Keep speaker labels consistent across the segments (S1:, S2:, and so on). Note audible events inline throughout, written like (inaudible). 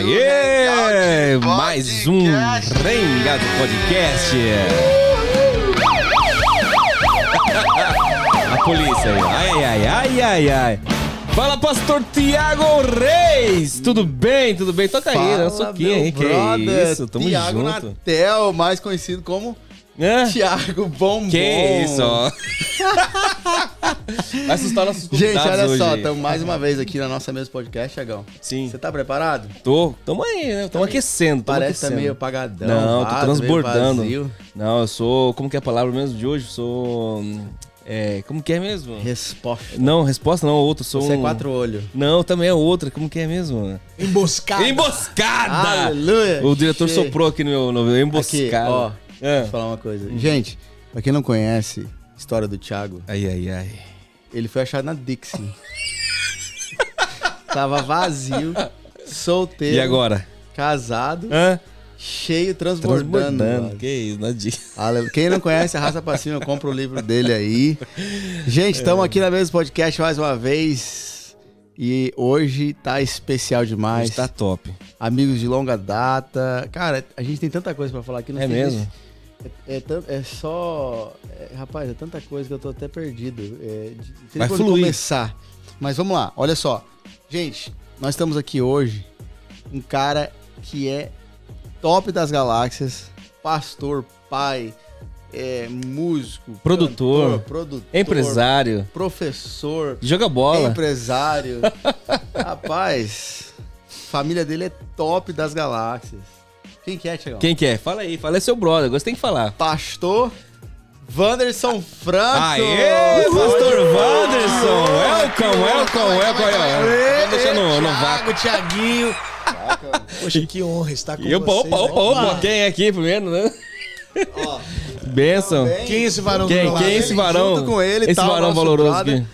S1: Aê! Mais um do Podcast.
S2: (laughs)
S1: A polícia aí. Ai, ai, ai, ai, ai. Fala, pastor Tiago Reis! Tudo bem? Tudo bem? Toca aí, né? Fala, eu sou quem, hein? Que brother, isso? Tamo Thiago junto. Natel, mais conhecido como
S3: Tiago Bombom. Que isso, ó. (laughs) Vai assustar nossos
S1: Gente, olha hoje. só, estamos
S3: mais uma vez aqui na nossa mesa podcast, Tiagão. Sim. Você tá preparado?
S1: Tô. Tamo aí, né? Tamo tá aquecendo. Tamo Parece tá aquecendo. tá meio apagadão. Não, vaso, tô transbordando. Não, eu sou... Como que é a palavra mesmo de hoje? Eu sou... É, como que é mesmo? Resposta. Não, resposta não, outro. Sou Você é um... é quatro olhos. Não, também é outra. Como que é mesmo? Emboscada.
S2: Emboscada! Aleluia! O diretor soprou aqui no meu... nome. Emboscada. Aqui, ó.
S3: É. Deixa eu falar uma coisa. Gente, pra quem não conhece a história do Thiago. Ai, ai, ai. Ele foi achado na Dixie. (laughs) Tava vazio, solteiro. E agora? Casado. Hã? Cheio, transbordando. transbordando.
S1: Que isso, na né, Dixie
S3: Quem não conhece a Raça Passiva, compra o livro dele aí. Gente, estamos é. aqui na mesma podcast mais uma vez. E hoje tá especial demais. Hoje tá top. Amigos de longa data. Cara, a gente tem tanta coisa para falar aqui. Nós é mesmo? É, é, é, só. É, rapaz, é tanta coisa que eu tô até perdido. É, de, Vai fluir. começar. Mas vamos lá, olha só. Gente, nós estamos aqui hoje. Um cara que é top das galáxias, pastor, pai, é, músico, produtor, cantor, produtor, empresário, professor, joga bola, empresário. (laughs) Rapaz, família dele é
S1: top das galáxias. Quem que é, Tiagão? Quem que é? Fala aí, fala é seu brother, agora você tem que falar. Pastor Wanderson Franco. Aê, Pastor
S4: Wanderson. Welcome, é welcome, welcome. É vamos deixar no, no vácuo.
S1: Tiaguinho. Poxa, que honra estar com E vocês. opa, opa, opa, quem é aqui primeiro, né? Ó, Benção. Quem é esse varão Quem, quem é esse varão? Junto com ele esse tá o varão nosso valoroso brother. aqui.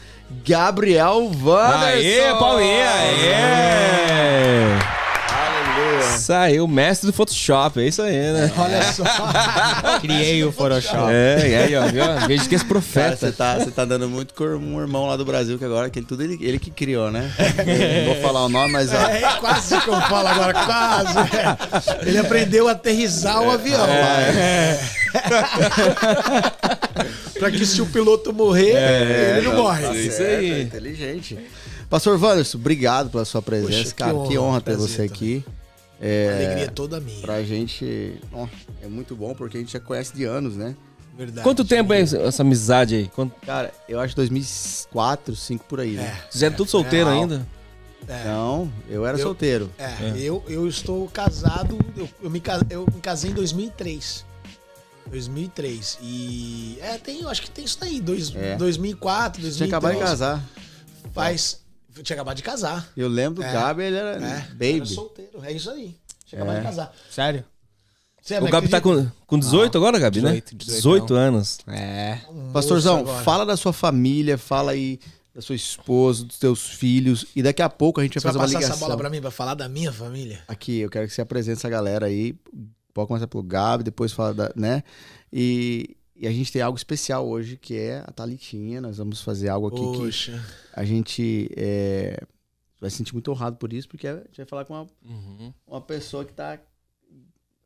S1: Gabriel Wanderson. Aê, Paulinha, aê. Saiu o mestre do Photoshop, é isso aí, né? É. Olha só. (laughs) Criei o Photoshop. É, e aí, ó, viu? Vejo que esse profeta. Você tá, você tá dando muito com um irmão lá do Brasil, que
S3: agora que ele, tudo ele, ele que criou, né? É. não vou falar o nome, mas. Ó.
S4: É, é quase que eu falo agora, quase. Ele aprendeu a aterrizar o avião. É. (laughs) pra que se o piloto morrer, é, ele não, não morre. Tá isso aí. inteligente.
S3: Pastor Wanderson, obrigado pela sua presença, Poxa, cara. Que honra, que honra ter você aqui. Também.
S1: É, alegria é toda minha. Pra gente,
S3: é muito bom porque a gente já conhece de anos, né?
S1: Verdade. Quanto tempo é essa, amizade aí? Quanto... Cara, eu acho 2004, 2005 por aí, né? É. Vocês é, eram é, tudo solteiro é. ainda? É. Não, eu era eu, solteiro. É, Eu, eu
S4: estou casado, eu, eu, me, eu me casei em 2003. 2003. E. É, tem, eu acho que tem isso aí dois, é. 2004, 2003. Tinha acabado de casar. Faz tinha acabado de casar. Eu lembro do é. Gabi, ele era é. baby. Era solteiro, é isso aí. Tinha acabado de é. casar. Sério? Você o Gabi tá com,
S1: com 18 ah, agora, Gabi, 18, né? 18, 18 anos. É. Um Pastorzão,
S3: fala da sua família, fala aí da sua esposa, dos teus filhos. E daqui a pouco a gente vai você fazer vai uma ligação. Você essa bola pra
S4: mim, pra falar da minha família?
S3: Aqui, eu quero que você apresente essa galera aí. Pode começar pelo Gabi, depois fala da... né? E, e a gente tem algo especial hoje, que é a Talitinha. Nós vamos fazer algo aqui Poxa. que a gente é, vai se sentir muito honrado por isso, porque a gente vai falar com uma, uhum. uma pessoa que está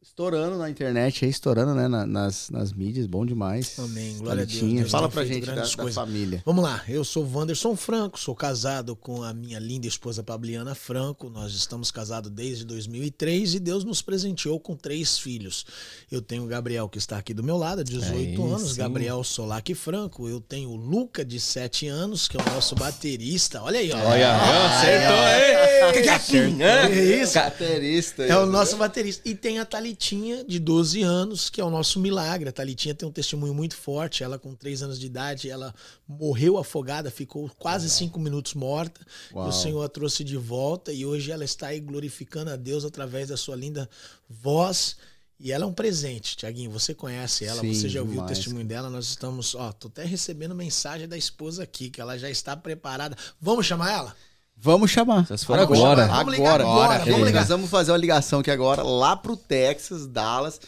S3: Estourando na internet, estourando né, na, nas, nas mídias, bom demais.
S4: Amém, glória a Deus. Fala pra gente da, da, família. Vamos lá, eu sou Wanderson Franco, sou casado com a minha linda esposa Pabliana Franco, nós estamos casados desde 2003 e Deus nos presenteou com três filhos. Eu tenho o Gabriel que está aqui do meu lado, 18 é, anos, sim. Gabriel Solac Franco, eu tenho o Luca de 7 anos, que é o nosso baterista, olha aí. Ó. olha acertou, hein? É isso? Baterista. É o né? nosso baterista. E tem a Thalita Talitinha, de 12 anos, que é o nosso milagre. A Talitinha tem um testemunho muito forte. Ela, com 3 anos de idade, ela morreu afogada, ficou quase 5 minutos morta. Uau. E o Senhor a trouxe de volta. E hoje ela está aí glorificando a Deus através da sua linda voz. E ela é um presente, Tiaguinho. Você conhece ela, Sim, você já ouviu demais. o testemunho dela. Nós estamos, ó, tô até recebendo mensagem da esposa aqui, que ela já está preparada. Vamos chamar ela?
S3: Vamos chamar. agora. Agora. Vamos agora. agora. Vamos, ligar. vamos fazer uma ligação aqui agora, lá pro Texas, Dallas,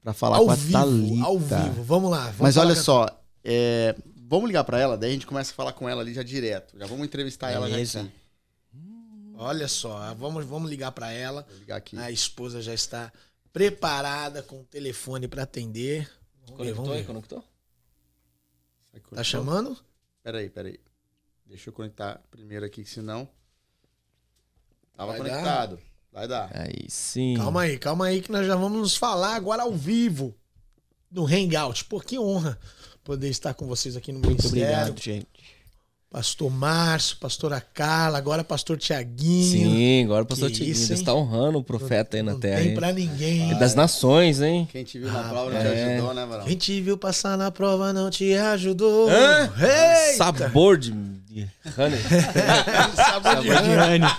S3: para falar ao com a vivo, Thalita.
S4: Ao vivo, vamos lá. Vamos Mas olha só,
S3: é... vamos ligar para ela, daí a gente começa a falar com ela ali já direto. Já
S4: vamos entrevistar ela já aqui. Hum. Olha só, vamos, vamos ligar para ela. Vou ligar aqui. A esposa já está preparada com o telefone para atender. conectou aí,
S1: conectou? Tá chamando?
S3: Peraí, peraí. Deixa eu conectar primeiro aqui, senão... Tava Vai conectado. Dar. Vai dar. Aí
S2: sim. Calma
S4: aí, calma aí que nós já vamos nos falar agora ao vivo no Hangout. Pô, que honra poder estar com vocês aqui no meu Muito obrigado, gente. Pastor Márcio, pastora Carla, agora pastor Tiaguinho. Sim, agora pastor Tiaguinho. Você está honrando o profeta aí na não terra. Não tem pra ninguém. É das nações, hein? Quem te viu na ah, prova não te é. ajudou, né, Varão? Quem te viu passar na prova não te ajudou. Hã? Eita. Sabor
S1: de... Honey. (laughs) Sabor de honey.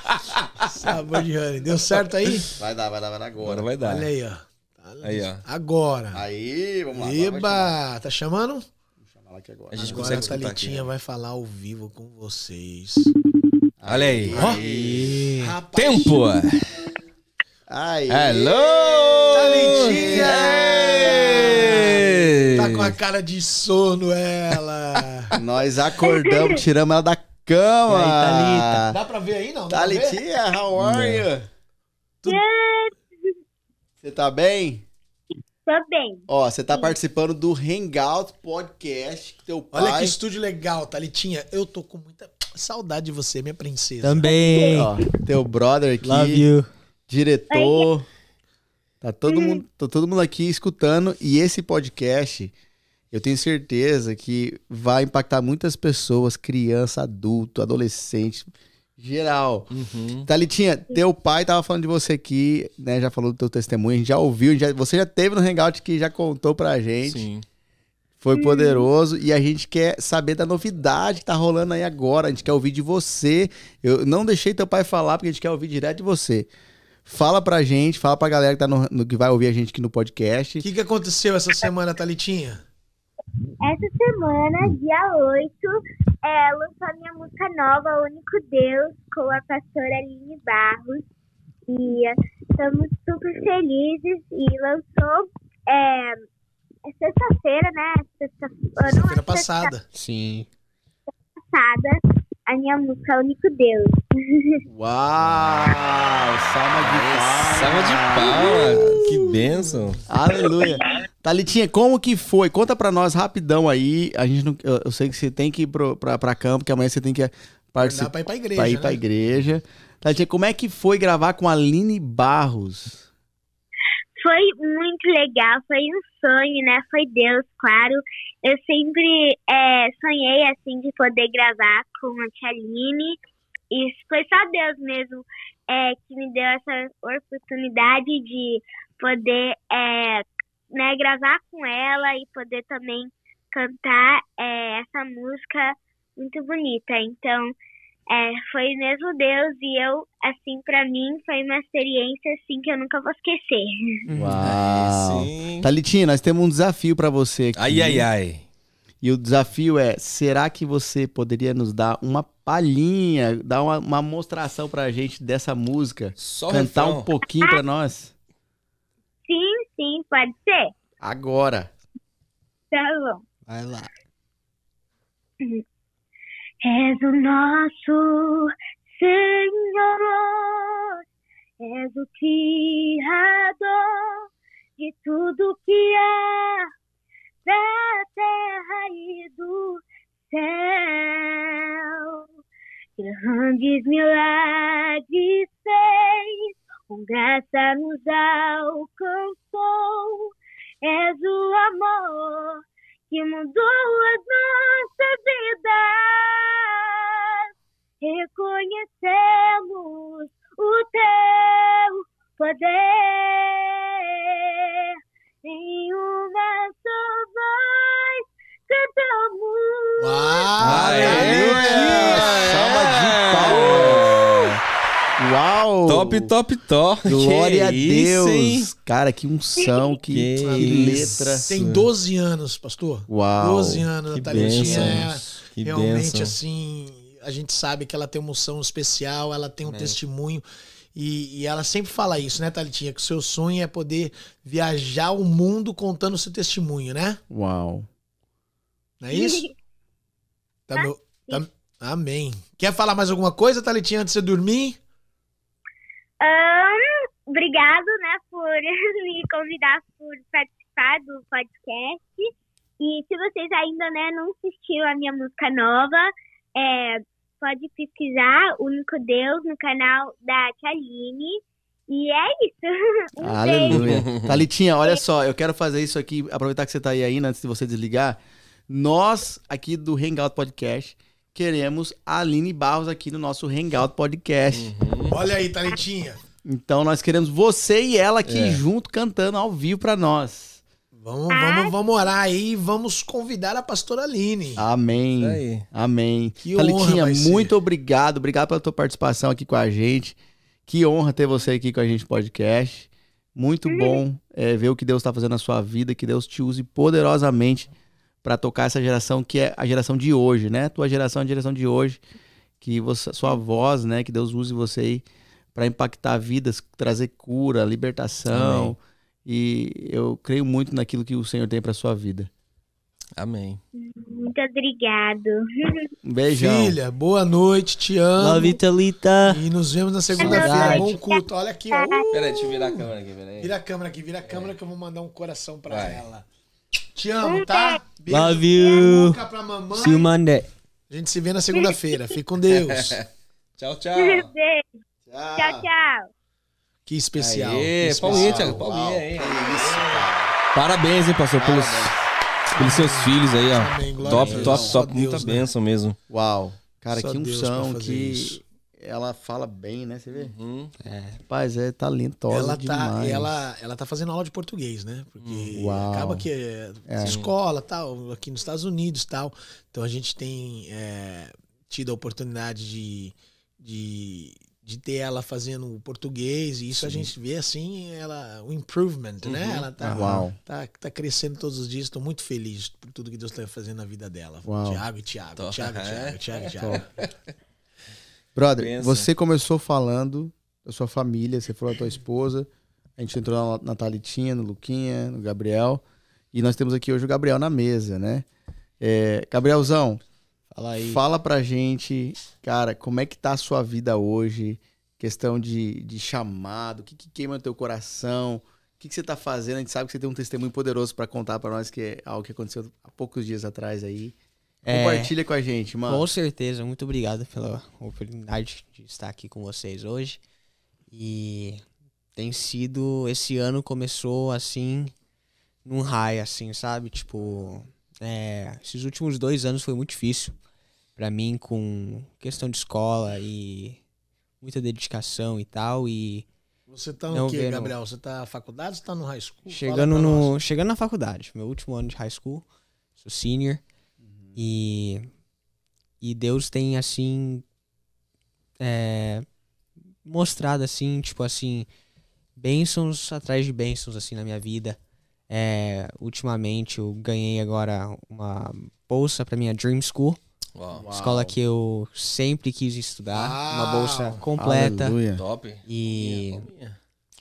S4: Sabor de honey. Deu certo aí? Vai
S3: dar, vai dar, vai dar agora. Agora vai dar. Olha aí, ó.
S4: Tá
S3: aí, ó. Agora. Aí, vamos lá. Eba,
S4: tá chamando? Fala aqui agora. A gente agora consegue a Thalitinha vai falar ao vivo com vocês.
S1: Olha aí. aí. Tempo! Aí. Hello! Thalitinha! Tá,
S3: tá com a cara
S4: de sono ela. (laughs) Nós acordamos,
S3: tiramos ela da cama. E aí, Dá
S4: pra ver aí, não? Dá Thalitinha, how are não. you? Tu...
S3: Você tá bem? também. Ó, você tá Sim. participando do
S4: Hangout Podcast que teu pai... Olha que estúdio legal, Thalitinha. Eu tô com muita saudade de você, minha princesa. Também. Ó,
S3: teu brother aqui. Love you. Diretor. Tá todo é. mundo, tá todo mundo aqui escutando e esse podcast eu tenho certeza que vai impactar muitas pessoas, criança, adulto, adolescente, Geral. Uhum. teu pai tava falando de você aqui, né? Já falou do teu testemunho, a gente já ouviu, já, você já teve no Hangout que já contou pra gente. Sim. Foi poderoso e a gente quer saber da novidade que tá rolando aí agora. A gente quer ouvir de você. Eu não deixei teu pai falar porque a gente quer ouvir direto de você. Fala pra gente, fala pra galera que, tá no, no que vai ouvir a gente aqui no podcast. O
S4: que, que aconteceu essa semana, Talitinha?
S5: Essa semana, dia 8, é, lançou minha música nova, Único Deus, com a pastora Aline Barros. E estamos super felizes. E lançou é, sexta-feira, né? Sexta-feira é sexta passada.
S6: Sexta Sim.
S5: Passada a minha música é o Único Deus. (laughs)
S2: Uau! Salva de palmas!
S3: Salva
S1: de palmas! Que bênção! Aleluia!
S3: (coughs) Talitinha, como que foi? Conta pra nós rapidão aí. A gente não, eu, eu sei que você tem que ir pro, pra, pra campo, que amanhã você tem que participar. Pra ir pra igreja. Pra ir né? pra igreja. Talitinha, como é que foi gravar com a Aline Barros?
S5: Foi muito legal, foi um sonho, né? Foi Deus, claro. Eu sempre é, sonhei, assim, de poder gravar com a Tia Aline. E foi só Deus mesmo é, que me deu essa oportunidade de poder é, né, gravar com ela e poder também cantar é, essa música muito bonita. Então, é, foi mesmo Deus e eu, assim, para mim foi uma experiência assim que eu nunca vou esquecer. Uhum.
S3: Uau! É, Talitinha, nós temos um desafio para você aqui. Ai, ai, ai. E o desafio é: será que você poderia nos dar uma palhinha, dar uma, uma mostração pra gente dessa música? Só cantar um pouquinho pra ah, nós?
S5: Sim, sim, pode ser.
S3: Agora.
S5: Tá bom. Vai lá. Uhum. És o nosso Senhor, és o Criador de tudo que é da terra e do céu. Grandes milagres fez, com graça nos alcançou, és o amor que mudou a nossa vida. Reconhecemos o teu poder em uma só voz
S1: cantamos. Uau! Aleluia! Salva de Uau! Top, top, top. (laughs) Glória a Deus. Isso, Cara, que unção, que, que, que letra.
S4: Tem 12 anos, pastor. Uau. 12 anos. Que a é, realmente, benção. assim, a gente sabe que ela tem uma unção especial, ela tem um é. testemunho. E, e, ela sempre fala isso, né, Thalitinha? Que o seu sonho é poder viajar o mundo contando o seu testemunho, né? Uau. Não é isso? (laughs) Tá, meu. Tá. tá Amém. Quer falar mais alguma coisa, Thalitinha, antes de você dormir?
S5: Um, obrigado, né, por (laughs) me convidar por participar do podcast. E se vocês ainda, né, não assistiram a minha música nova, é, pode pesquisar Único Deus no canal da Tialine. E é isso. (laughs) Um Aleluia.
S3: Talitinha, Thalitinha, olha só, eu quero fazer isso aqui, aproveitar que você está aí ainda, antes de você desligar. Nós, aqui do Hangout Podcast, queremos a Aline Barros aqui no nosso Hangout Podcast. Uhum. Olha aí, Talitinha. Então nós queremos você e ela aqui é.
S4: junto cantando ao vivo para nós. Vamos, vamos, ah. vamos orar aí e vamos convidar a pastora Aline.
S3: Amém. Aí. Amém. Que Talitinha, muito ser. obrigado. Obrigado pela tua participação aqui com a gente. Que honra ter você aqui com a gente no podcast. Muito uhum. bom é, ver o que Deus está fazendo na sua vida, que Deus te use poderosamente para tocar essa geração que é a geração de hoje, né? Tua geração é a geração de hoje, que você, sua voz, né? Que Deus use você aí para impactar vidas, trazer cura, libertação. Amém. E eu creio muito naquilo que o Senhor tem para sua vida.
S4: Amém.
S5: Muito obrigado.
S4: Um beijão. Filha, boa noite, te amo. Love Thalita. E nos vemos na segunda-feira. Bom culto. Olha aqui, Uh. Peraí, deixa eu virar a câmera aqui, peraí. Vira a câmera aqui, vira a câmera é. que eu vou mandar um coração para ela. Te amo, tá? Beijo. Love you. Pra mamãe. See you Monday. A gente se vê na segunda-feira. Fique com Deus.
S1: (laughs) tchau, tchau. Beijo.
S5: Tchau, tchau. tchau.
S1: Que especial. Aê, que Palminha, Thiago. hein? Parabéns, hein, pastor, pelos, pelos seus filhos aí, ó. Amém, top, top, top, top. Muita né? bênção mesmo. Uau. Cara, Só que unção,
S3: que... Isso
S4: ela fala bem, né? Você vê?
S6: Uhum. É,
S1: rapaz,
S3: é talentosa ela tá,
S6: demais. tá,
S4: Ela, ela tá fazendo aula de português, né? Porque hum, Uau. acaba que é, é. escola, tal, aqui nos Estados Unidos, tal. Então a gente tem é, tido a oportunidade de, de, de ter ela fazendo o português e isso Sim. a gente vê assim, ela, o improvement, né? uhum. né? Ela tá, ah, Uau. tá, tá crescendo todos os dias. Estou muito feliz por tudo que Deus está fazendo na vida dela. Uau. Tiago e Tiago, Tiago, Tiago, (laughs) Tiago, Tiago. Brother, Pensa. você
S3: começou falando da sua família, você falou da tua esposa, a gente entrou na, Natalitinha, no Luquinha, no Gabriel, e nós temos aqui hoje o Gabriel na mesa, né? É, Gabrielzão, fala aí. Fala pra gente, cara, como é que tá a sua vida hoje? Questão de, de chamado, o que, que queima no teu coração? O que, que você tá fazendo? A gente sabe que você tem um testemunho poderoso para contar para nós, que é algo que aconteceu
S6: há poucos dias atrás aí. É. Compartilha com a gente, mano. Com certeza. Muito obrigado pela oportunidade de estar aqui com vocês hoje. E tem sido. Esse ano começou assim, num high, assim, sabe? Tipo. É, esses últimos dois anos foi muito difícil para mim com questão de escola e muita dedicação e tal. E. Você tá no quê, Gabriel?
S4: Você tá na faculdade ou tá no high school? Chegando, no,
S6: chegando na faculdade, meu último ano de high school, sou senior. E, e Deus tem, assim, é, mostrado, assim, tipo assim, bênçãos atrás de bênçãos, assim, na minha vida. É, ultimamente eu ganhei agora uma bolsa para minha Dream School. Uau. Escola que eu sempre quis estudar. Uau. Uma bolsa completa. Aleluia. Top. E,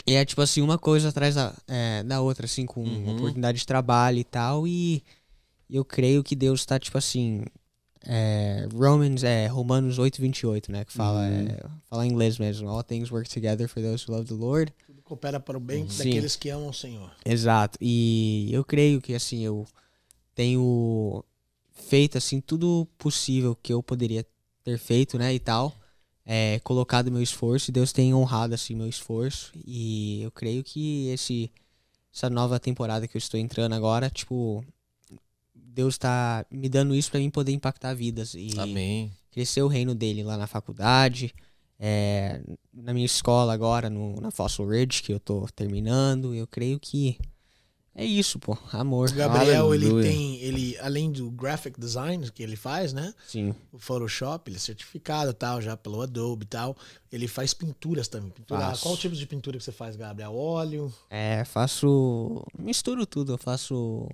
S6: e é tipo assim, uma coisa atrás da, é, da outra, assim, com uhum. oportunidade de trabalho e tal. E e eu creio que Deus está, tipo assim. É, Romans, é, Romanos 8, 28, né? Que fala, uhum. é, fala em inglês mesmo. All things work together for those who love the Lord. Tudo coopera
S4: para o bem daqueles que amam o Senhor.
S6: Exato. E eu creio que, assim, eu tenho feito, assim, tudo possível que eu poderia ter feito, né? E tal. É, colocado meu esforço. E Deus tem honrado, assim, meu esforço. E eu creio que esse essa nova temporada que eu estou entrando agora, tipo, Deus está me dando isso para mim poder impactar vidas e Amém. crescer o reino dele lá na faculdade, é, na minha escola agora, no, na Fossil Ridge, que eu tô terminando. Eu creio que é isso, pô. Amor. Gabriel, Aleluia. ele tem.
S4: Ele, além do graphic design que ele faz, né? Sim. O Photoshop, ele é certificado tal, já pelo Adobe e tal. Ele faz pinturas também. Pintura, faço. qual tipo de pintura que você faz, Gabriel? Óleo?
S6: É, faço. Misturo tudo. Eu faço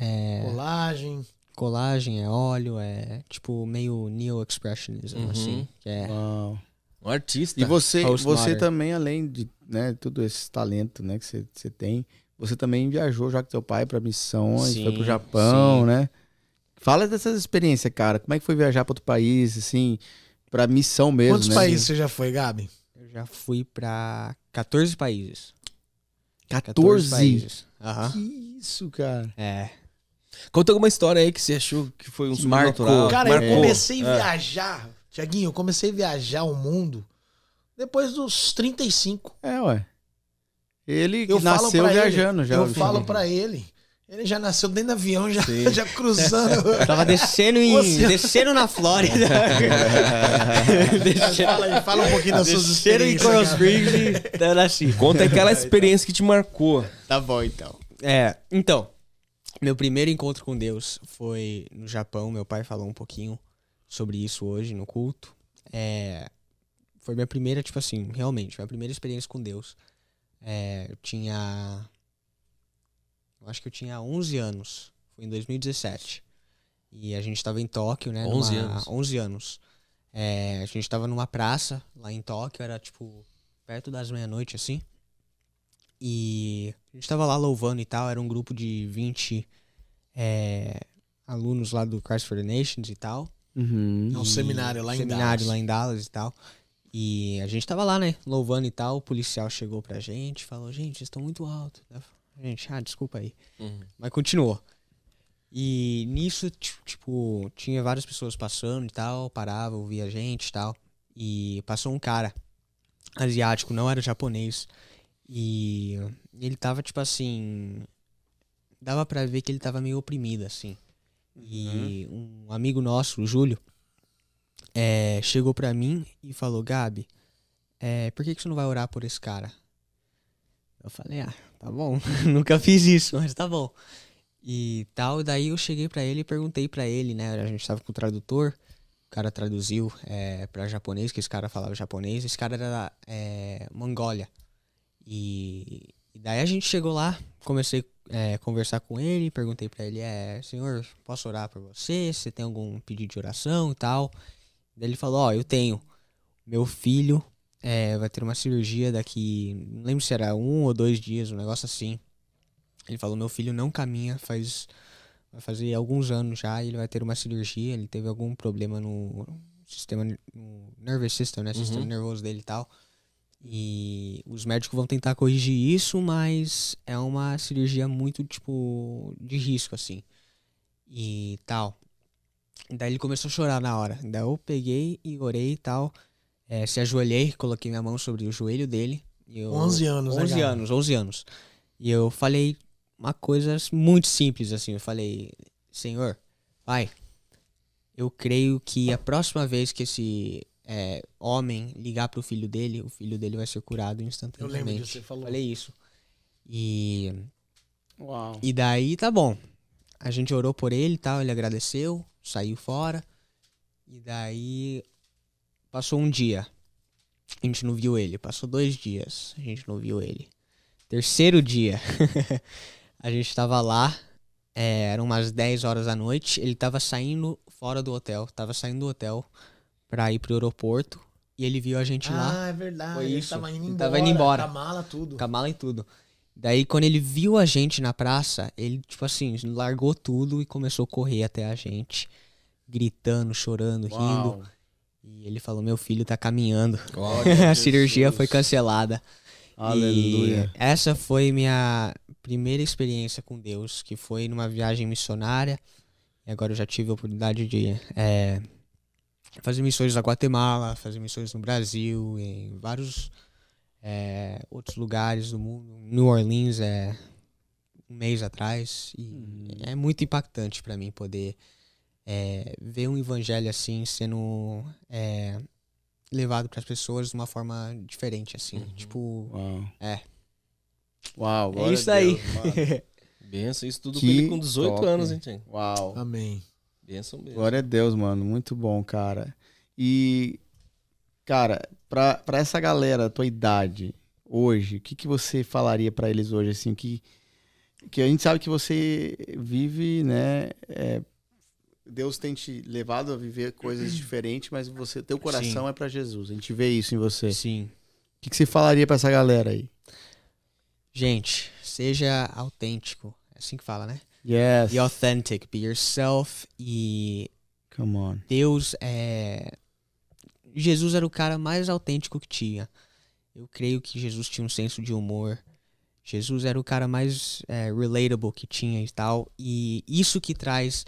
S6: é...
S4: Colagem.
S6: Colagem, é óleo, é tipo meio neo-expressionism, uhum. assim. É... Uau. Um artista. E você, você
S3: também, além de né, tudo esse talento né, que você, você tem, você também viajou já com seu pai para missões, sim, foi pro Japão, sim. né? Fala dessas experiências, cara. Como é que foi viajar para outro país, assim, para missão mesmo? Quantos né? países você
S6: já foi, Gabi? Eu já fui para 14 países. 14? 14 países. Uhum. Que isso, cara. É. Conta alguma
S1: história aí que você achou que foi um sobrenatural. Cara, Marcou. eu comecei a é.
S4: viajar. Tiaguinho, eu comecei a viajar o mundo depois dos 35. É, ué.
S6: Ele eu nasceu viajando ele, já. Eu falo para
S4: ele. Ele já nasceu dentro do avião, já, (laughs) já
S6: cruzando. (laughs) tava descendo em, descendo na Flórida. (laughs) fala, fala, um pouquinho das suas experiências. Descendo em Coral Springs e tá Conta aquela experiência que te marcou. Tá bom, então. É, então. Meu primeiro encontro com Deus foi no Japão. Meu pai falou um pouquinho sobre isso hoje no culto. É, foi minha primeira, tipo assim, realmente, minha primeira experiência com Deus. É, eu tinha. Eu acho que eu tinha 11 anos. Foi em 2017. E a gente estava em Tóquio, né? 11 numa, anos. 11 anos. É, a gente estava numa praça lá em Tóquio, era tipo perto das meia-noite, assim. E a gente tava lá louvando e tal, era um grupo de 20 é, alunos lá do Christ for the Nations e tal. Uhum. É um seminário lá em seminário Dallas. lá em Dallas e tal. E a gente tava lá, né, louvando e tal. O policial chegou pra gente falou, gente, vocês estão muito alto. Gente, ah, desculpa aí. Uhum. Mas continuou. E nisso, tipo, tinha várias pessoas passando e tal, parava, ouvia a gente e tal. E passou um cara asiático, não era japonês. E ele tava, tipo assim. Dava para ver que ele tava meio oprimido, assim. E uhum. um amigo nosso, o Júlio, é, chegou para mim e falou: Gabi, é, por que, que você não vai orar por esse cara? Eu falei: Ah, tá bom, (laughs) nunca fiz isso, mas tá bom. E tal, daí eu cheguei para ele e perguntei para ele, né? A gente tava com o tradutor, o cara traduziu é, para japonês, que esse cara falava japonês, esse cara era é, Mongólia. E, e daí a gente chegou lá, comecei a é, conversar com ele, perguntei para ele, é, senhor, posso orar por você? Você tem algum pedido de oração e tal? Daí ele falou, ó, oh, eu tenho. Meu filho é, vai ter uma cirurgia daqui, não lembro se era um ou dois dias, um negócio assim. Ele falou, meu filho não caminha, faz vai fazer alguns anos já, ele vai ter uma cirurgia, ele teve algum problema no sistema no nervous system, né, uhum. sistema nervoso dele e tal. E os médicos vão tentar corrigir isso, mas é uma cirurgia muito, tipo, de risco, assim. E tal. Daí ele começou a chorar na hora. Daí eu peguei e orei e tal. É, se ajoelhei, coloquei minha mão sobre o joelho dele. Eu, 11 anos, 11 né, anos, 11 anos. E eu falei uma coisa muito simples, assim. Eu falei, Senhor, Pai, eu creio que a próxima vez que esse é, homem ligar para o filho dele, o filho dele vai ser curado instantaneamente. Eu lembro disso, você falou. Falei isso. E. Uau. E daí tá bom. A gente orou por ele tal, ele agradeceu, saiu fora. E daí. Passou um dia. A gente não viu ele. Passou dois dias. A gente não viu ele. Terceiro dia. (laughs) a gente tava lá. É, eram umas 10 horas da noite. Ele tava saindo fora do hotel. Tava saindo do hotel pra ir pro aeroporto. E ele viu a gente ah, lá. Ah, é verdade. Foi ele isso. tava indo embora. Ele tava indo embora. Com a mala, tudo. Com a mala e tudo. Daí, quando ele viu a gente na praça, ele, tipo assim, largou tudo e começou a correr até a gente. Gritando, chorando, Uau. rindo. E ele falou, meu filho tá caminhando. (laughs) a cirurgia foi cancelada. Aleluia. E essa foi minha primeira experiência com Deus, que foi numa viagem missionária. E agora eu já tive a oportunidade de é, fazer missões na Guatemala, fazer missões no Brasil, em vários é, outros lugares do mundo. New Orleans é um mês atrás e hum. é muito impactante para mim poder é, ver um evangelho assim sendo é, levado para as pessoas de uma forma diferente assim, uhum. tipo, Uau. é.
S3: Uau, é isso aí. (laughs) Benção, isso tudo que com 18 top. anos,
S4: hein, Uau.
S1: Amém. Benção mesmo. Glória
S3: a Deus, mano. Muito bom, cara. E, cara, pra, pra essa galera, tua idade, hoje, o que, que você falaria para eles hoje, assim, que, que a gente sabe que você vive, né, é, Deus tem te levado a viver coisas (clears throat) diferentes, mas você, teu coração Sim. é para Jesus. A gente vê isso em você. Sim. O que, que você falaria para essa galera aí?
S6: Gente, seja autêntico. É assim que fala, né? Yes. Be authentic. Be yourself. E. Come on. Deus é. Jesus era o cara mais autêntico que tinha. Eu creio que Jesus tinha um senso de humor. Jesus era o cara mais é, relatable que tinha e tal. E isso que traz.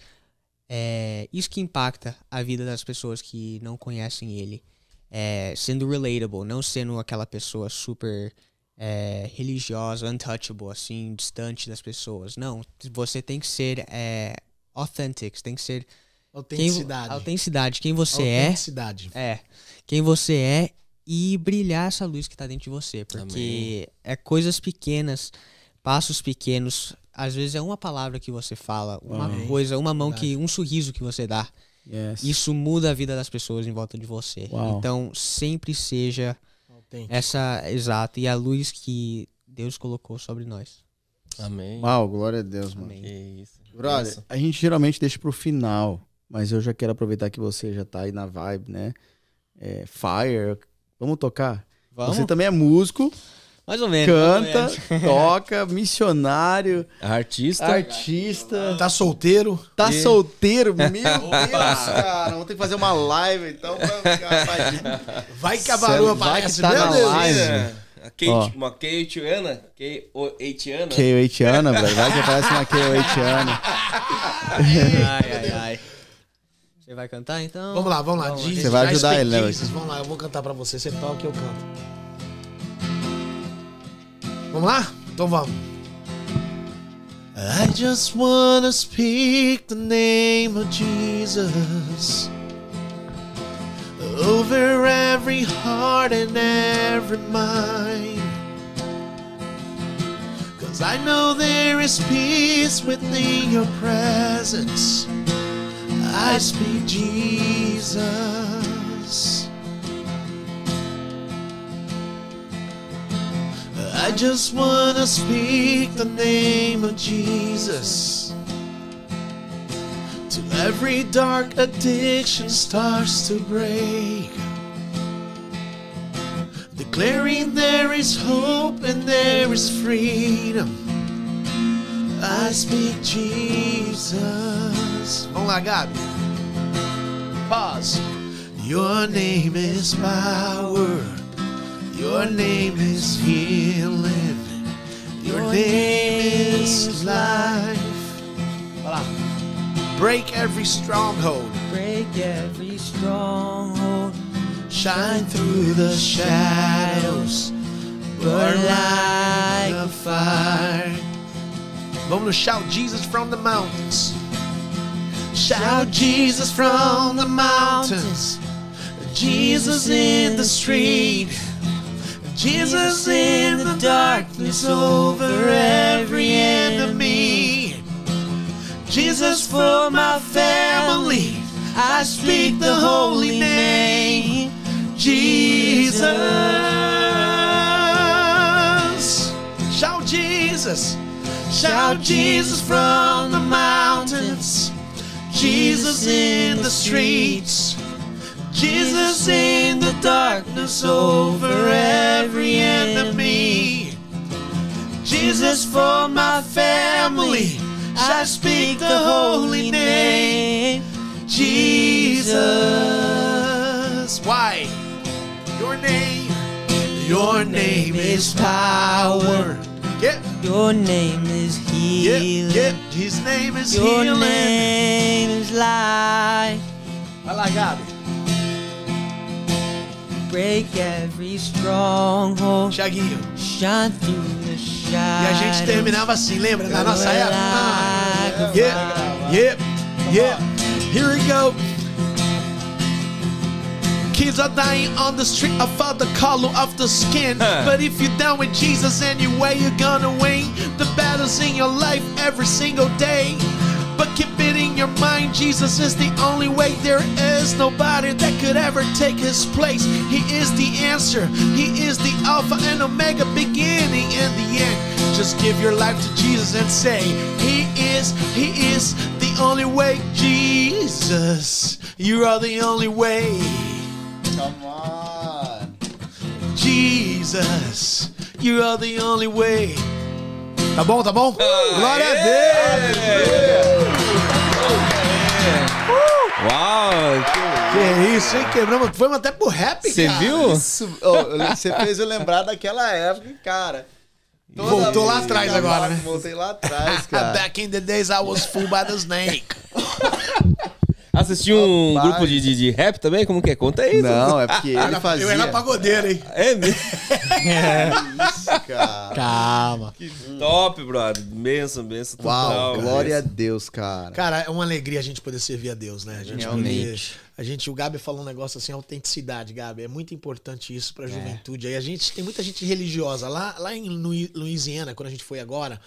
S6: É, isso que impacta a vida das pessoas que não conhecem ele. É, sendo relatable, não sendo aquela pessoa super é, religiosa, untouchable, assim, distante das pessoas. Não, você tem que ser é, authentic, tem que ser autenticidade, quem, autenticidade, quem você é. autenticidade. é, é, quem você é e brilhar essa luz que está dentro de você, porque Amém. é coisas pequenas, passos pequenos, às vezes é uma palavra que você fala, uma Amém. coisa, uma mão Verdade. que, um sorriso que você dá. Yes. Isso muda a vida das pessoas em volta de você. Uau. Então sempre seja essa, exata e a luz que Deus colocou sobre nós. Amém. Uau, glória a Deus, mano. Amém. Que isso. Brother, a gente geralmente
S3: deixa pro final, mas eu já quero aproveitar que você já tá aí na vibe, né? É, fire, vamos tocar? Vamos. Você também é músico. Mais ou menos. Canta, ou menos. (laughs) toca, missionário. Artista. Artista. Tá solteiro. Tá e... solteiro? (laughs) Meu Deus, cara. Vamos
S1: ter que fazer uma live então pra Vai que a barulha que tá meu Deus. Live. Kate, uma Kate Ana? K-O-H-Ana? k o ana velho. Vai que
S3: aparece uma k o ana ai,
S4: ai, ai. Você vai cantar então? Vamos lá, vamos lá. Vamos Você vai ajudar ele, né? Vamos lá, eu vou cantar pra você. Você toca e eu canto.
S6: Vamos lá?
S2: Então vamos. I just wanna speak the name of Jesus over every heart and every mind. Cause I know there is peace within your presence. I speak Jesus. I just want to speak the name of Jesus till every dark addiction starts to break. Declaring there is hope and there is freedom. I speak Jesus. Oh my God. Pause. Your name is power. Your name is healing. Your name is life. Break every stronghold. Break every stronghold. Shine through the shadows. Burn like a fire. Moment to shout Jesus from the mountains. Shout Jesus from the mountains. Jesus in the street. Jesus in the darkness over every enemy. Jesus for my family, I speak the holy name. Jesus. Shout Jesus. Shout Jesus from the mountains. Jesus in the streets. Jesus in the darkness over every enemy. Jesus for my family, I speak the holy name. Jesus. Why? Your name. Your name is power. Yep. Your name is healing. Yep, His name is Your healing. Your name
S6: is life. I Alagado. Break every stronghold. Tiaguinho. Shine through the shadows. E a gente terminava assim, lembra? Na nossa época. Ah, yeah, yeah,
S2: yeah. Here we go. Kids are dying on the street about the color of the skin. Uh. But if you're down with Jesus anyway, you're gonna win the battles in your life every single day fitting your mind. Jesus is the only way. There is nobody that could ever take his place. He is the answer. He is the Alpha and Omega, beginning and the end. Just give your life to Jesus and say, He is, He is the only way. Jesus, you are the only way. Come on. Jesus, you are the only way. Tá bom, tá bom? Ah, Glória a Deus! Uau! Que, que isso, hein? Quebramos. Fomos até pro rap, Cê cara. Você viu? Isso, oh, você fez eu
S3: lembrar
S4: daquela época, cara.
S3: Toda Voltou lá atrás
S4: agora, né? Voltei lá atrás, (laughs) cara. Back in the days I was full by the snake. (laughs)
S1: Assistiu um grupo de, de, de rap também? Como que é? Conta aí. Não, é porque ele fazia. Eu era pagodeiro, hein? É mesmo? (laughs) É. isso, cara. Calma. Que top, brother. Benção, benção. Uau, total, glória a Deus, cara.
S4: Cara, é uma alegria a gente poder servir a Deus, né? A gente Realmente. Poder, a gente, o Gabi falou um negócio assim, autenticidade, Gabi. É muito importante isso pra é. juventude. É. Aí a gente tem muita gente religiosa. Lá, lá em Louisiana, quando a gente foi agora...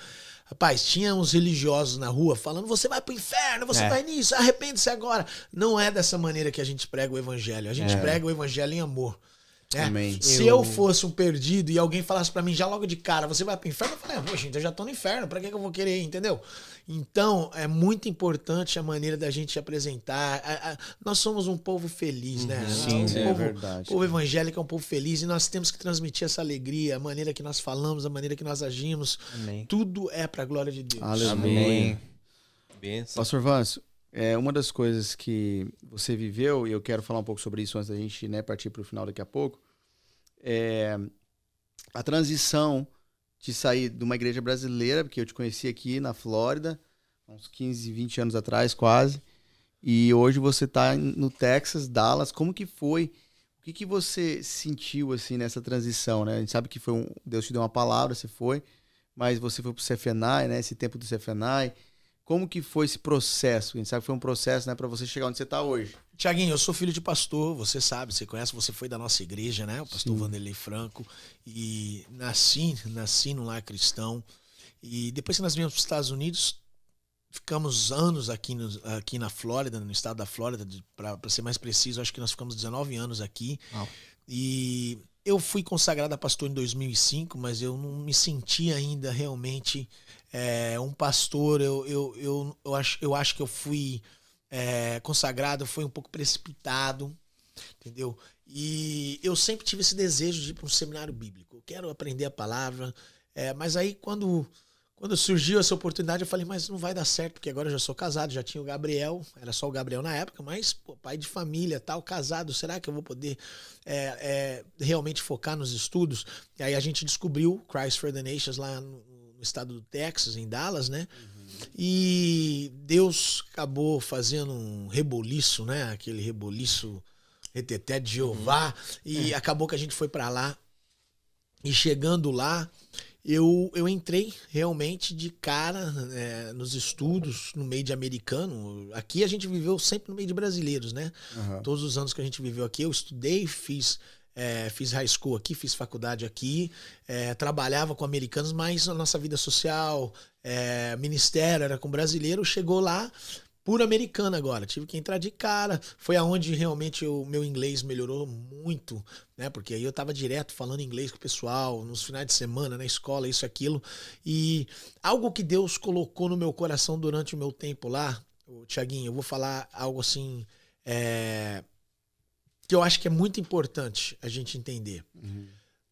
S4: Rapaz, tinha uns religiosos na rua falando: você vai pro inferno, você é. vai nisso, arrepende-se agora. Não é dessa maneira que a gente prega o evangelho. A gente é. prega o evangelho em amor.
S6: É. Amém. Se eu... eu...
S4: fosse um perdido e alguém falasse para mim já logo de cara, você vai pro inferno, eu falei, poxa, ah, gente eu já tô no inferno, pra que, eu vou querer, entendeu? Então, é muito importante a maneira da gente apresentar. A, a, nós somos um povo feliz, né? Uhum. Sim, um é povo, é verdade. O povo evangélico é um povo feliz e nós temos que transmitir essa alegria, a maneira que nós falamos, a maneira que nós agimos. Amém. Tudo é pra glória de Deus. Aleluia.
S3: Amém. Pastor Vaz, é, uma das coisas que você viveu, e eu quero falar um pouco sobre isso antes da gente né, partir para o final daqui a pouco, é a transição de sair de uma igreja brasileira, porque eu te conheci aqui na Flórida, uns 15, 20 anos atrás quase, e hoje você está no Texas, Dallas. Como que foi? O que, que você sentiu assim nessa transição? Né? A gente sabe que foi um, Deus te deu uma palavra, você foi, mas você foi para o CFNAI, né? esse tempo do CFNAI como que foi esse processo? A gente sabe que foi
S4: um processo, né, para você
S3: chegar onde você está hoje.
S4: Tiaguinho, eu sou filho de pastor, você sabe, você conhece, você foi da nossa igreja, né? O pastor Sim. Vanderlei Franco. E nasci, nasci no lar cristão. E depois que nós viemos para os Estados Unidos, ficamos anos aqui, no, aqui na Flórida, no estado da Flórida, para ser mais preciso, acho que nós ficamos 19 anos aqui. E eu fui consagrado a pastor em 2005, mas eu não me senti ainda realmente é, um pastor, eu, eu, eu, eu, acho, eu acho que eu fui é, consagrado, foi um pouco precipitado, entendeu? E eu sempre tive esse desejo de ir para um seminário bíblico. Eu quero aprender a palavra, é, mas aí quando, quando surgiu essa oportunidade, eu falei, mas não vai dar certo, porque agora eu já sou casado, já tinha o Gabriel, era só o Gabriel na época, mas pô, pai de família, tal, casado, será que eu vou poder é, é, realmente focar nos estudos? E aí a gente descobriu Christ for the Nations lá no, estado do Texas, em Dallas, né? Uhum. E Deus acabou fazendo um reboliço, né? Aquele reboliço reteté de Jeová. Uhum. E é. acabou que a gente foi para lá. E chegando lá, eu, eu entrei realmente de cara né, nos estudos, no meio de americano. Aqui a gente viveu sempre no meio de brasileiros, né? Uhum. Todos os anos que a gente viveu aqui, eu estudei, fiz é, fiz high school aqui, fiz faculdade aqui, é, trabalhava com americanos, mas a nossa vida social, é, ministério, era com brasileiro, chegou lá por americano agora. Tive que entrar de cara. Foi aonde realmente o meu inglês melhorou muito, né? Porque aí eu tava direto falando inglês com o pessoal, nos finais de semana, na escola, isso, aquilo. E algo que Deus colocou no meu coração durante o meu tempo lá, Tiaguinho, eu vou falar algo assim. É, que eu acho que é muito importante a gente entender. Uhum.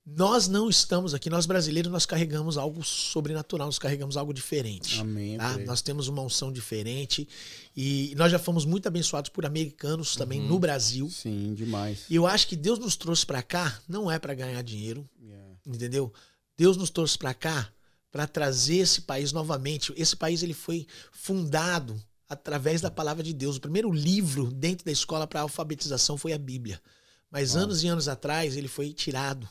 S4: Nós não estamos aqui, nós brasileiros, nós carregamos algo sobrenatural, nós carregamos algo diferente. Amém. Tá? Nós temos uma unção diferente e nós já fomos muito abençoados por americanos também uhum. no Brasil. Sim, demais. E eu acho que Deus nos trouxe para cá não é para ganhar dinheiro, yeah. entendeu? Deus nos trouxe para cá para trazer esse país novamente. Esse país ele foi fundado através da palavra de Deus. O primeiro livro dentro da escola para alfabetização foi a Bíblia. Mas ah. anos e anos atrás ele foi tirado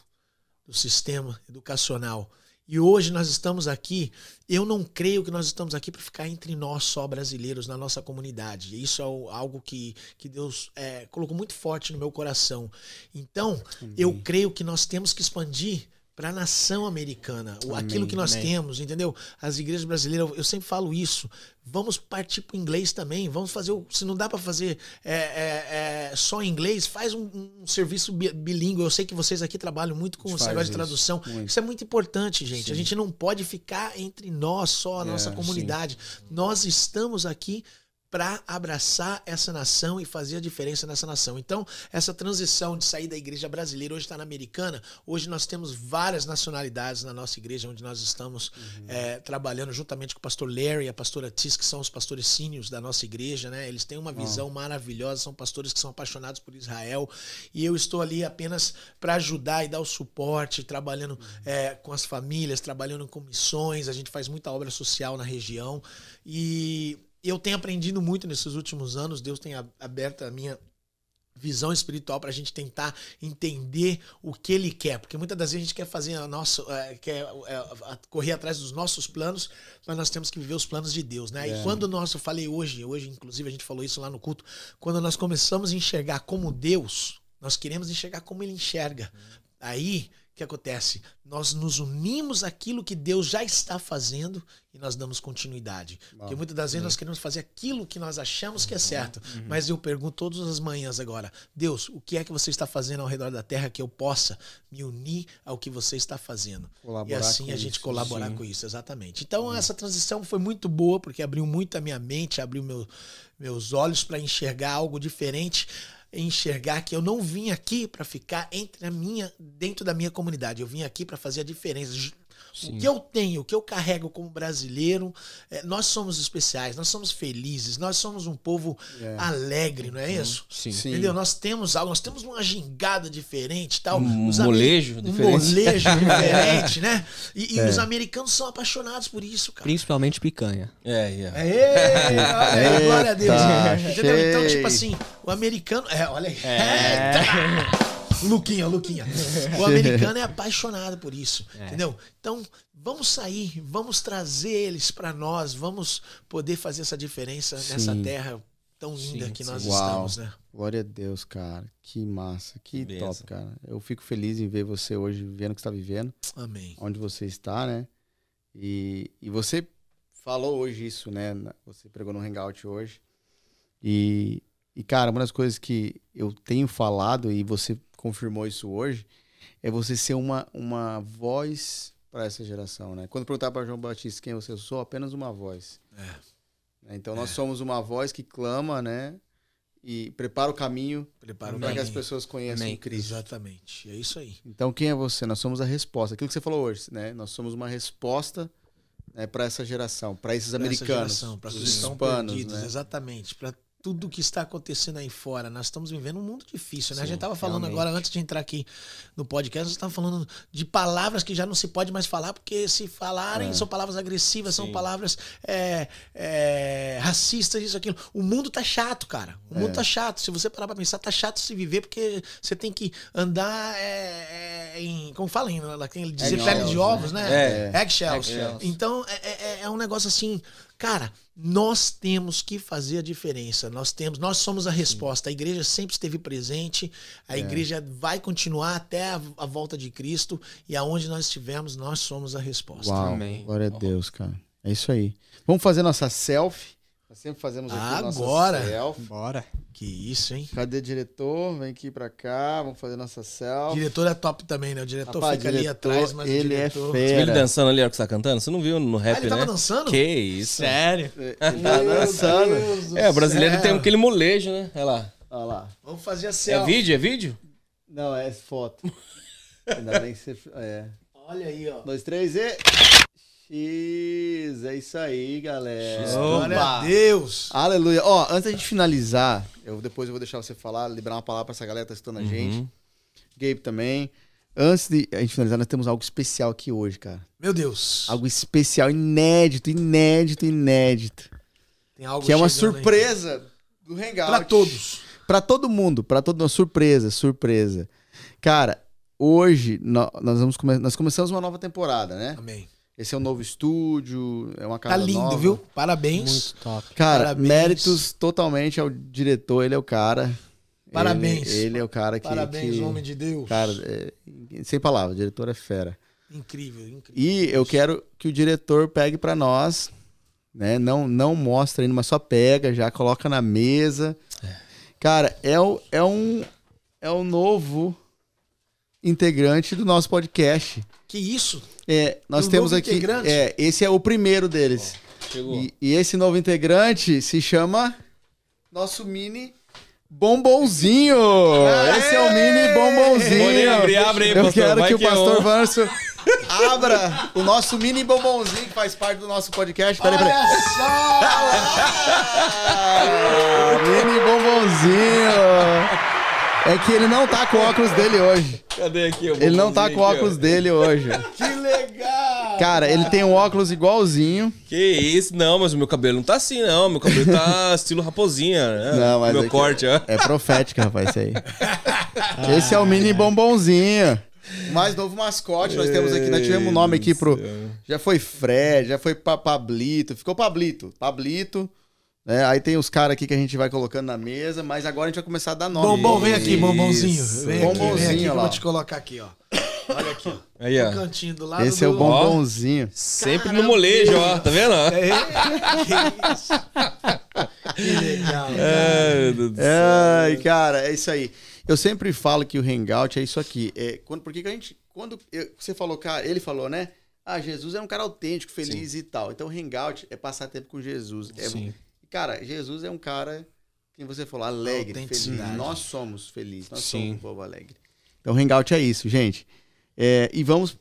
S4: do sistema educacional. E hoje nós estamos aqui. Eu não creio que nós estamos aqui para ficar entre nós só brasileiros na nossa comunidade. Isso é algo que, que Deus é, colocou muito forte no meu coração. Então, Amém. eu creio que nós temos que expandir para a nação americana, o, aquilo que nós amém. temos, entendeu? As igrejas brasileiras, eu sempre falo isso. Vamos partir para o inglês também. Vamos fazer, o, se não dá para fazer é, é, é, só em inglês, faz um, um, serviço bilíngue. Eu sei que vocês aqui trabalham muito com o serviço de tradução. Muito. Isso é muito importante, gente. Sim. A gente não pode ficar entre nós só, a nossa é, comunidade. Sim. Nós estamos aqui para abraçar essa nação e fazer a diferença nessa nação. Então, essa transição de sair da igreja brasileira, hoje está na americana, hoje nós temos várias nacionalidades na nossa igreja, onde nós estamos uhum. é, trabalhando juntamente com o pastor Larry e a pastora Tis, que são os pastores sínios da nossa igreja, né? Eles têm uma visão maravilhosa, são pastores que são apaixonados por Israel, e eu estou ali apenas para ajudar e dar o suporte, trabalhando uhum. é, com as famílias, trabalhando com missões, a gente faz muita obra social na região, e eu tenho aprendido muito nesses últimos anos, Deus tem aberto a minha visão espiritual para a gente tentar entender o que ele quer, porque muitas das vezes a gente quer fazer a nossa, é, quer é, correr atrás dos nossos planos, mas nós temos que viver os planos de Deus, né? É. E quando nós, eu falei hoje, hoje inclusive a gente falou isso lá no culto, quando nós começamos a enxergar como Deus, nós queremos enxergar como ele enxerga. Uhum. Aí que acontece? Nós nos unimos àquilo que Deus já está fazendo e nós damos continuidade. Bom, Porque muitas das vezes nós queremos fazer aquilo que nós achamos que é uhum. certo. Uhum. Mas eu pergunto todas as manhãs agora: Deus, o que é que você está fazendo ao redor da terra que eu possa me unir ao que você está fazendo? Colaborar e assim a gente isso, colaborar sim. com isso, exatamente. Então uhum. essa transição foi muito boa, porque abriu muito a minha mente, abriu meu, meus olhos para enxergar algo diferente enxergar que eu não vim aqui para ficar entre a minha dentro da minha comunidade, eu vim aqui para fazer a diferença, Sim. O que eu tenho, o que eu carrego como brasileiro, é, nós somos especiais, nós somos felizes, nós somos um povo é. alegre, não é uhum. isso? Sim. Sim. Entendeu? Nós temos algo, nós temos uma gingada diferente tal. Um os molejo diferente. Um molejo (laughs) diferente, né? E, e é. os americanos são apaixonados por isso,
S1: cara.
S6: Principalmente picanha. É, yeah. é. é, é glória a Deus. Tá, então, tipo assim,
S4: o americano. É, olha aí. É. Eita. Luquinha, Luquinha. (laughs) O americano é apaixonado por isso, é. entendeu? Então, vamos sair, vamos trazer eles para nós, vamos poder fazer essa diferença Sim. nessa terra tão linda Sim. que nós estamos, né?
S3: Glória a Deus, cara. Que massa, que Beleza. top, cara. Eu fico feliz em ver você hoje vivendo o que está vivendo. Amém. Onde você está, né? E, e você falou hoje isso, né? Você pregou no Hangout hoje. E e, cara, uma das coisas que eu tenho falado, e você confirmou isso hoje, é você ser uma, uma voz para essa geração, né? Quando perguntar para João Batista quem você é, eu sou, apenas uma voz. É. Né? Então nós é. somos uma voz que clama, né? E prepara o caminho para que as pessoas conheçam Amém.
S4: Cristo. Exatamente, é isso aí.
S3: Então quem é você? Nós somos a resposta. Aquilo que você falou hoje, né? Nós somos uma resposta né, para essa geração, para esses pra americanos, para os hispanos, perdidos, né?
S4: exatamente, para tudo o que está acontecendo aí fora. Nós estamos vivendo um mundo difícil, né? Sim, a gente estava falando realmente. agora, antes de entrar aqui no podcast, nós estávamos falando de palavras que já não se pode mais falar, porque se falarem é. são palavras agressivas, Sim. são palavras é, é, racistas, isso, aquilo. O mundo tá chato, cara. O mundo é. tá chato. Se você parar para pensar, tá chato se viver, porque você tem que andar é, é, em. Como fala em, dizer pele de né? ovos, né? né? É, eggshells. Então, é um negócio assim Cara, nós temos que fazer a diferença. Nós temos, nós somos a resposta. A igreja sempre esteve presente, a é. igreja vai continuar até a, a, volta de Cristo e aonde nós estivermos, nós somos a resposta. Uau, Amém.
S6: Glória
S3: a Deus, cara. É isso aí. Vamos fazer nossa selfie.
S4: Nós sempre fazemos aqui Agora. nossa
S3: selfie. Bora. Que isso, hein? Cadê o diretor? Vem aqui pra cá, vamos fazer nossa selfie. Diretor
S4: é top também, né? O diretor Rapaz, fica diretor, ali atrás, mas ele é diretor... é fera. Ele dançando
S1: ali, ó, que você tá cantando? Você não viu no rap, ah, ele tava né? dançando? Que isso. Sério? Ele tá dançando. é, o brasileiro céu. tem aquele molejo, né? Olha lá. Olha lá. Vamos fazer a é selfie. É vídeo? É vídeo?
S3: Não, é foto. (laughs) Ainda bem que você... É. Olha aí, ó. Dois, três e... X, é isso aí, galera. Glória a Deus. Aleluia. Ó, antes da gente finalizar, eu depois eu vou deixar você falar, liberar uma palavra para essa galera que tá escutando a uhum. gente. Gabe também. Antes de a gente finalizar, nós temos algo especial aqui hoje, cara. Meu Deus. Algo especial, inédito, inédito, inédito. Tem algo que é uma surpresa aí. do Hangout. Para todos. Para todo mundo, para todo mundo. Surpresa, surpresa. Cara, hoje nós, vamos come... nós começamos uma nova temporada, né? Amém. Esse é um novo estúdio, é uma tá casa Tá lindo, nova. viu? Parabéns. Muito top. Cara, Parabéns. méritos totalmente ao diretor, ele é o cara. Parabéns. Ele, ele é o cara que. Parabéns, que, homem de Deus. Cara, é, sem palavras, o diretor é fera. Incrível, incrível. E eu quero que o diretor pegue para nós, né? Não, não mostra ainda, mas só pega, já coloca na mesa. É. Cara, é, o, é um é o novo integrante do nosso podcast. Que isso? É, nós um temos aqui. Integrante? É, esse é o primeiro deles. chegou. E, e, esse novo integrante se chama nosso mini bombonzinho. Aê! Esse é o mini bombonzinho. Abre, abre aí, Eu pastor. quero Vai que, que o é pastor Vanso (laughs) abra o nosso mini bombonzinho que faz parte do nosso podcast. Peraí, peraí. Olha só! (laughs) mini bombonzinho. É que ele não tá com o óculos dele hoje.
S1: Cadê aqui? Ele não tá com o óculos aqui, dele hoje. (laughs)
S3: que legal! Cara, ele tem um óculos
S1: igualzinho. Que isso? Não, mas o meu cabelo não tá assim, não. Meu cabelo tá (laughs) estilo raposinha, né? Não, mas o meu é corte,
S3: ó. É profético, rapaz, isso aí. Ah, (laughs) Esse é o mini bombonzinho. Mais novo mascote, nós temos aqui, nós tivemos um nome aqui pro. Já foi Fred, já foi pa Pablito. Ficou Pablito. Pablito. É, aí tem os caras aqui que a gente vai colocando na mesa, mas agora a gente vai começar a dar nome. Bombom, vem aqui, bombonzinho. Vem bombonzinho, aqui, vem aqui que eu vou te
S4: colocar aqui, ó.
S6: Olha aqui, ó. Aí,
S3: ó. cantinho do lado Esse do... é o bombonzinho. sempre no molejo, ó. Tá vendo? É, que isso. (laughs) Que legal. Ai, meu Deus Ai, cara, é isso aí. Eu sempre falo que o hangout é isso aqui. É, quando, porque a gente. Quando eu, você falou, cara, ele falou, né? Ah, Jesus é um cara autêntico, feliz Sim. e tal. Então, o hangout é passar tempo com Jesus. É, Sim Cara, Jesus é um cara, que você falou, alegre, feliz. Nós somos felizes, nós Sim. somos um povo alegre. Então, o Hangout é isso, gente. É, e vamos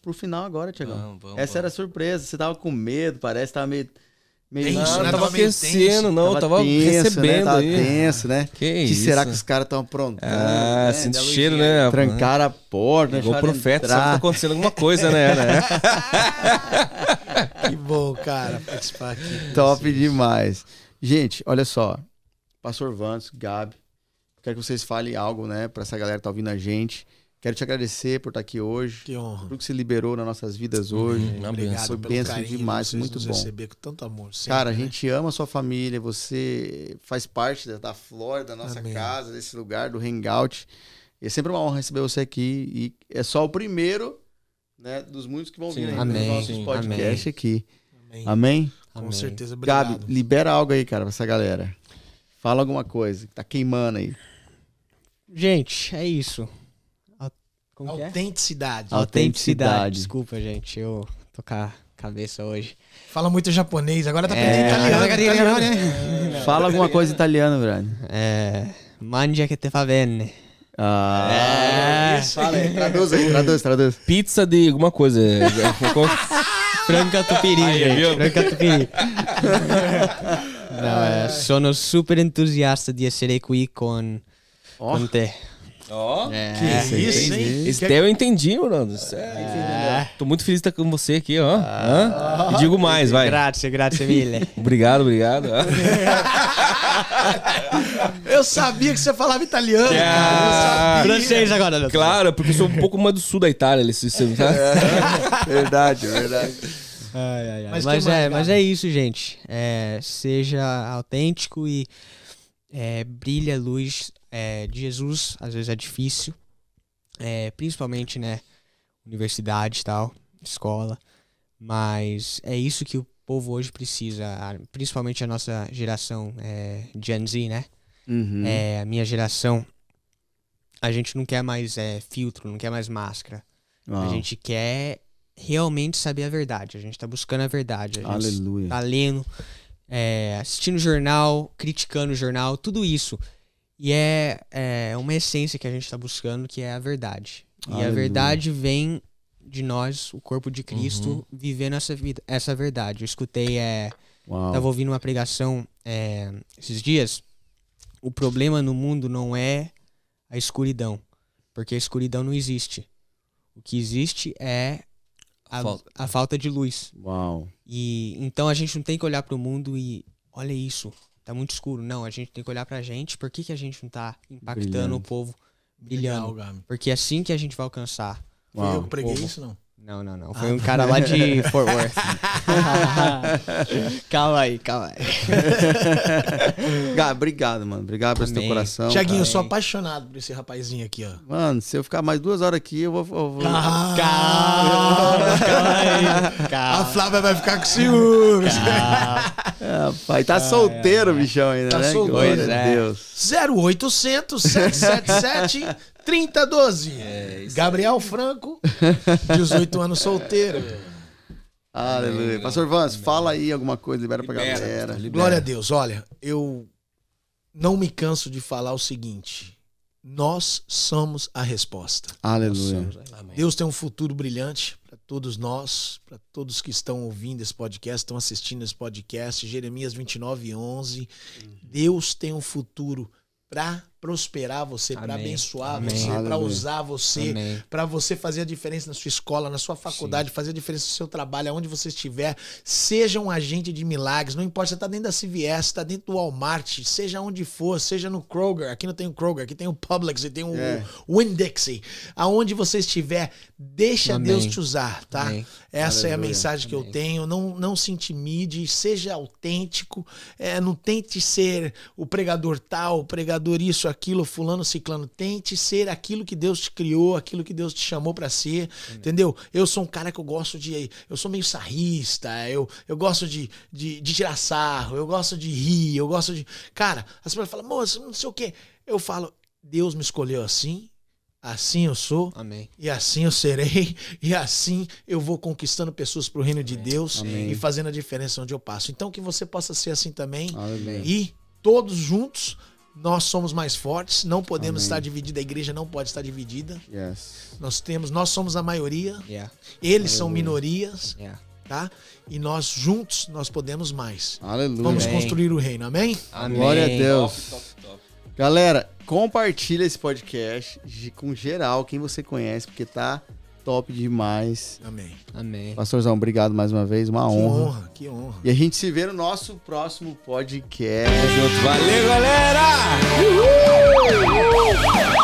S3: pro, final agora, Tiagão. Essa vamos. era a surpresa. Você tava com medo, parece, tava meio. meio... Tenso, não, né? tava, aquecendo, não, tava, tava tenso, recebendo. Né? Tava aí. tenso, né? Que, que isso? será que os caras estão aprontando? Ah,
S1: né? sente cheiro, né? Trancaram a porta, Chegou o profeta, entrar. sabe que tá acontecendo alguma coisa, né? né? (laughs) (laughs) Que bom, cara, participar aqui. Top
S3: vocês. demais. Gente, olha só. Pastor Vantos, Gabi, quero que vocês falem algo, né, para essa galera que tá ouvindo a gente. Quero te agradecer por estar tá aqui hoje. Que honra. Tudo que se liberou nas nossas vidas uhum. hoje. Uhum, obrigado Foi benção demais, muito bom. receber com tanto amor. Sempre, Cara, a né? gente ama a sua família, você faz parte da, da flora, da nossa Amém. casa, desse lugar, do hangout. É sempre uma honra receber você aqui e é só o primeiro né, dos muitos que vão vir amém, nos nossos podcasts aqui. Amém? amém? Com amém. certeza, obrigado. Gabi, libera algo aí, cara, pra essa galera. Fala alguma coisa que tá queimando aí.
S6: Gente, é isso. Como é?
S4: Autenticidade. É? Autenticidade.
S6: Desculpa, gente, eu tocar cabeça hoje.
S4: Fala muito japonês, agora tá é. aprendendo é... italiano, tá italiano, né? É. Fala alguma coisa
S6: italiana, Bruno. É... Mangia che te fa bene. Uh, ah. é. Eh, Fala, eh. traduz (laughs) traduz, traduz. Pizza de alguma coisa. Eh, (laughs) Franca Tupiri, gente. Franca Tupiri. (laughs) no, eh, sono super entusiasta di essere qui con, oh. con te. Ó, oh, é, que é isso, hein? Esse que... eu entendi, mano. É. Né? Tô muito feliz de estar com você aqui, ó. Ah.
S1: digo mais, vai. Grazie, grazie (laughs) obrigado, obrigado. (laughs)
S4: eu sabia que você falava italiano.
S1: Yeah. Francês agora. Claro, porque sou um pouco
S6: mais do sul da Itália. Esse, sabe? É, é verdade, é verdade. Ai, ai, ai. Mas, mas, é, mas é isso, gente. É, seja autêntico e é, brilha a luz é, de Jesus às vezes é difícil, é, principalmente, né, universidade e tal, escola, mas é isso que o povo hoje precisa, principalmente a nossa geração é, Gen Z, né, uhum. é, a minha geração, a gente não quer mais é, filtro, não quer mais máscara, Uau. a gente quer realmente saber a verdade, a gente tá buscando a verdade, a gente Aleluia. tá lendo, é, assistindo jornal, criticando o jornal, tudo isso e é, é uma essência que a gente está buscando, que é a verdade. Aleluia. E a verdade vem de nós, o corpo de Cristo, uhum. vivendo essa, vida, essa verdade. Eu escutei, é, tava ouvindo uma pregação é, esses dias. O problema no mundo não é a escuridão, porque a escuridão não existe. O que existe é a, falta. a falta de luz. Uau. E então a gente não tem que olhar para o mundo e olha isso tá muito escuro. Não, a gente tem que olhar pra gente. Por que, que a gente não tá impactando Brilhante. o povo brilhando? porque é assim que a gente vai alcançar. Uau, eu preguei isso, não. Não, não, não. Foi ah, um tá. cara lá de Fort Worth. (laughs) calma aí, calma aí. (laughs) Gá,
S4: obrigado,
S3: mano. Obrigado por seu coração. Tiaguinho, eu sou
S4: apaixonado por esse rapazinho aqui, ó.
S3: Mano, se eu ficar mais duas horas aqui, eu vou. Eu vou... Calma,
S4: calma, calma,
S3: aí, calma, A Flávia vai
S4: ficar com ciúmes.
S3: É, pai, tá solteiro o é. bichão ainda, tá né? Solteiro. Pois é. Deus.
S4: 0800 777 3012. É, Gabriel aí. Franco, 18 anos solteiro. (laughs)
S3: Aleluia. Pastor Vans, fala aí alguma coisa, libera, libera pra galera. Libera. Glória a Deus. Olha,
S4: eu não me canso de falar o seguinte. Nós somos a resposta. Aleluia. Deus tem um futuro brilhante para todos nós, para todos que estão ouvindo esse podcast, estão assistindo esse podcast. Jeremias 29, 11. Uhum. Deus tem um futuro para prosperar você, para abençoar Amém. você, para usar você, para você fazer a diferença na sua escola, na sua faculdade, Sim. fazer a diferença no seu trabalho, aonde você estiver. Seja um agente de milagres, não importa se tá dentro da CVS, tá dentro do Walmart, seja onde for, seja no Kroger, aqui não tem o Kroger, aqui tem o Publix e tem o, é. o Indexy. Aonde você estiver, deixa Amém. Deus te usar, tá? Amém. Essa Aleluia. é a mensagem que eu tenho. Não, não se intimide, seja autêntico, é, não tente ser o pregador tal, o pregador isso, aquilo, fulano, ciclano. Tente ser aquilo que Deus te criou, aquilo que Deus te chamou para ser, entendeu? Eu sou um cara que eu gosto de. Eu sou meio sarrista, eu, eu gosto de, de, de tirar sarro, eu gosto de rir, eu gosto de. Cara, as pessoas falam, moço, não sei o quê. Eu falo, Deus me escolheu assim, Assim eu sou. Amém. E assim eu serei. E assim eu vou conquistando pessoas para o reino Amém. de Deus Amém. e fazendo a diferença onde eu passo. Então que você possa ser assim também. E todos juntos nós somos mais fortes, não podemos Amém. estar dividida, a igreja não pode estar dividida. Yes. Nós temos, nós somos a maioria. Yeah. Eles Aleluia. são minorias. Yeah. Tá? E nós juntos nós podemos mais. Aleluia. Vamos Amém. construir o reino. Amém? Amém. Glória a Deus. Top, top,
S2: top.
S3: Galera, compartilha esse podcast com geral, quem você conhece, porque tá top demais. Amém. Amém. Pastorzão, obrigado mais uma vez, uma que honra. honra. Que honra, E a gente se vê no nosso próximo podcast. Valeu, galera!
S2: Uhul! Uhul!